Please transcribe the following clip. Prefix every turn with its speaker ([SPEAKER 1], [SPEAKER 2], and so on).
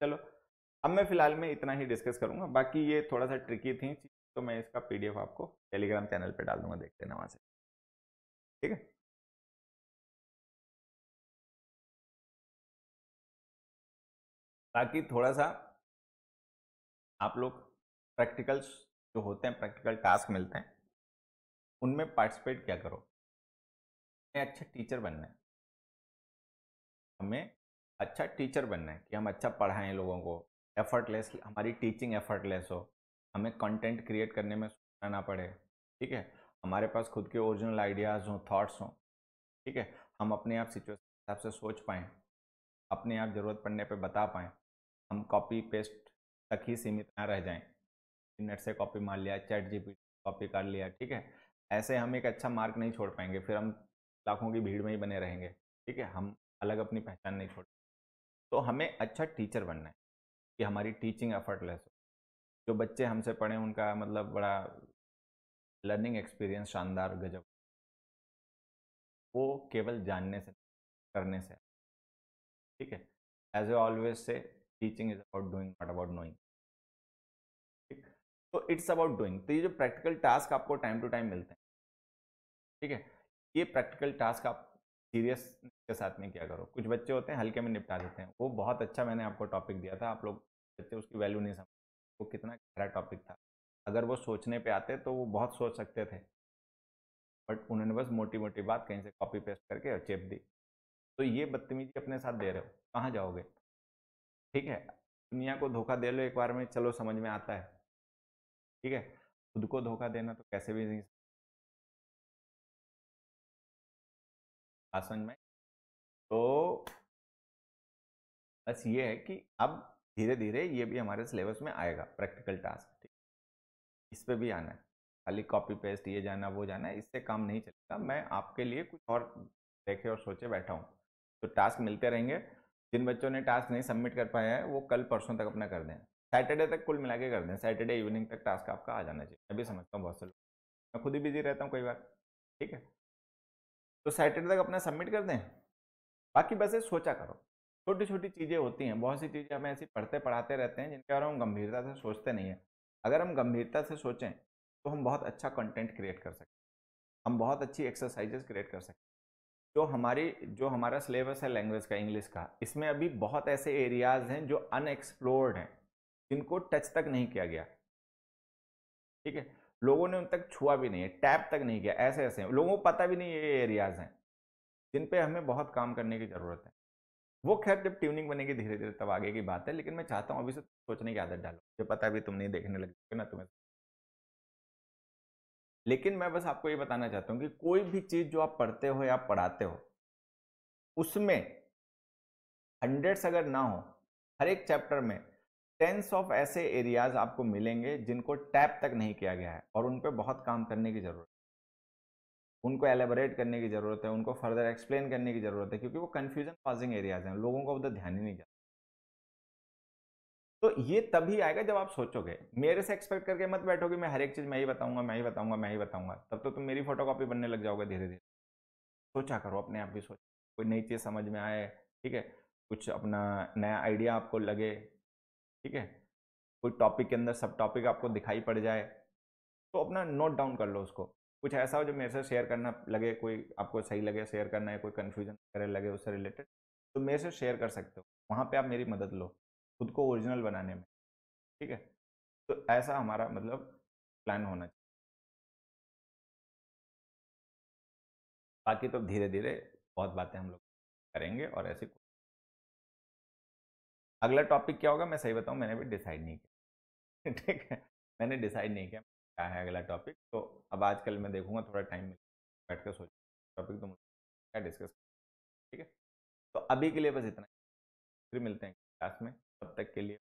[SPEAKER 1] चलो अब मैं फ़िलहाल में इतना ही डिस्कस करूंगा बाकी ये थोड़ा सा ट्रिकी थी तो मैं इसका पीडीएफ आपको टेलीग्राम चैनल पे डाल दूंगा देख लेना वहां से ठीक है ताकि थोड़ा सा आप लोग प्रैक्टिकल्स जो होते हैं प्रैक्टिकल टास्क मिलते हैं उनमें पार्टिसिपेट क्या करो हमें अच्छा टीचर बनना है हमें अच्छा टीचर बनना है कि हम अच्छा पढ़ाएं लोगों को एफर्टलेस हमारी टीचिंग एफर्टलेस हो हमें कंटेंट क्रिएट करने में सोचना ना पड़े ठीक है हमारे पास खुद के ओरिजिनल आइडियाज़ हों थाट्स हों ठीक है हम अपने आप सिचुएशन के हिसाब से सोच पाएँ अपने आप ज़रूरत पड़ने पर बता पाएँ हम कॉपी पेस्ट तक ही सीमित ना रह जाएँ इंटरनेट से कॉपी मार लिया चैट जी कॉपी कर लिया ठीक है ऐसे हम एक अच्छा मार्क नहीं छोड़ पाएंगे फिर हम लाखों की भीड़ में ही बने रहेंगे ठीक है हम अलग अपनी पहचान नहीं छोड़ तो हमें अच्छा टीचर बनना है कि हमारी टीचिंग एफर्टलेस हो जो बच्चे हमसे पढ़े उनका मतलब बड़ा लर्निंग एक्सपीरियंस शानदार गजब वो केवल जानने से करने से ठीक है as a always say teaching is about doing not about knowing ठीक तो इट्स अबाउट डूइंग तो ये जो प्रैक्टिकल टास्क आपको टाइम टू टाइम मिलते हैं ठीक है ये प्रैक्टिकल टास्क आप सीरियस के साथ में क्या करो कुछ बच्चे होते हैं हल्के में निपटा देते हैं वो बहुत अच्छा मैंने आपको टॉपिक दिया था आप लोग बच्चे उसकी वैल्यू नहीं समझ वो कितना गहरा टॉपिक था अगर वो सोचने पे आते तो वो बहुत सोच सकते थे बट उन्होंने बस मोटी मोटी बात कहीं से कॉपी पेस्ट करके और चेप दी तो ये बदतमीजी अपने साथ दे रहे हो कहाँ जाओगे ठीक है दुनिया को धोखा दे लो एक बार में चलो समझ में आता है ठीक है खुद को
[SPEAKER 2] धोखा देना तो कैसे भी नहीं
[SPEAKER 1] आसन में तो बस ये है कि अब धीरे धीरे ये भी हमारे सिलेबस में आएगा प्रैक्टिकल टास्क ठीक इस पर भी आना है खाली कॉपी पेस्ट ये जाना वो जाना इससे काम नहीं चलेगा मैं आपके लिए कुछ और देखे और सोचे बैठा हूँ तो टास्क मिलते रहेंगे जिन बच्चों ने टास्क नहीं सबमिट कर पाया है वो कल परसों तक अपना कर दें सैटरडे तक कुल मिला के कर दें सैटरडे इवनिंग तक टास्क आपका आ जाना चाहिए मैं भी समझता हूँ बहुत से लोग मैं खुद ही बिजी रहता हूँ कई बार ठीक है तो सैटरडे तक अपना सबमिट कर दें बाकी बस सोचा करो छोटी छोटी चीज़ें होती हैं बहुत सी चीज़ें हमें ऐसी पढ़ते पढ़ाते रहते हैं जिनके बारे में हम गंभीरता से सोचते नहीं हैं अगर हम गंभीरता से सोचें तो हम बहुत अच्छा कंटेंट क्रिएट कर सकते हैं हम बहुत अच्छी एक्सरसाइजेस क्रिएट कर सकते हैं जो हमारी जो हमारा सिलेबस है लैंग्वेज का इंग्लिश का इसमें अभी बहुत ऐसे एरियाज़ हैं जो अनएक्सप्लोर्ड हैं जिनको टच तक नहीं किया गया ठीक है लोगों ने उन तक छुआ भी नहीं है टैप तक नहीं किया ऐसे ऐसे लोगों को पता भी नहीं ये एरियाज़ हैं जिन पे हमें बहुत काम करने की ज़रूरत है वो खैर जब ट्यूनिंग बनेगी धीरे धीरे तब आगे की बात है लेकिन मैं चाहता हूँ अभी से सोचने की आदत डालो मुझे पता भी तुम नहीं देखने लगे ना तुम्हें लेकिन मैं बस आपको ये बताना चाहता हूँ कि कोई भी चीज़ जो आप पढ़ते हो या पढ़ाते हो उसमें हंड्रेड्स अगर ना हो हर एक चैप्टर में टेंस ऑफ ऐसे एरियाज आपको मिलेंगे जिनको टैप तक नहीं किया गया है और उन पर बहुत काम करने की ज़रूरत है उनको एलेबोरेट करने की ज़रूरत है उनको फर्दर एक्सप्लेन करने की ज़रूरत है क्योंकि वो कन्फ्यूजन पॉजिंग एरियाज हैं लोगों को उधर ध्यान ही नहीं जाता तो ये तभी आएगा जब आप सोचोगे मेरे से एक्सपेक्ट करके मत बैठोगे मैं हर एक चीज़ मैं ही बताऊंगा मैं ही बताऊंगा मैं ही बताऊंगा तब तो तुम मेरी फोटो कॉपी बनने लग जाओगे धीरे धीरे सोचा करो अपने आप भी सोचो कोई नई चीज़ समझ में आए ठीक है कुछ अपना नया आइडिया आपको लगे ठीक है कोई टॉपिक के अंदर सब टॉपिक आपको दिखाई पड़ जाए तो अपना नोट डाउन कर लो उसको कुछ ऐसा हो जो मेरे से शेयर करना लगे कोई आपको सही लगे शेयर करना है कोई कन्फ्यूजन वगैरह लगे उससे रिलेटेड तो मेरे से शेयर कर सकते हो वहाँ पे आप मेरी मदद लो खुद को ओरिजिनल बनाने में ठीक है तो ऐसा हमारा मतलब प्लान होना चाहिए
[SPEAKER 2] बाकी तो धीरे धीरे
[SPEAKER 1] बहुत बातें हम लोग करेंगे और ऐसे अगला टॉपिक क्या होगा मैं सही बताऊँ मैंने भी डिसाइड नहीं किया ठीक है मैंने डिसाइड नहीं किया क्या है अगला टॉपिक तो अब आजकल मैं देखूँगा थोड़ा टाइम मिल बैठ कर सोच टॉपिक तो मुझे डिस्कस ठीक है तो अभी के लिए बस इतना फिर मिलते हैं क्लास में तब
[SPEAKER 2] तक के लिए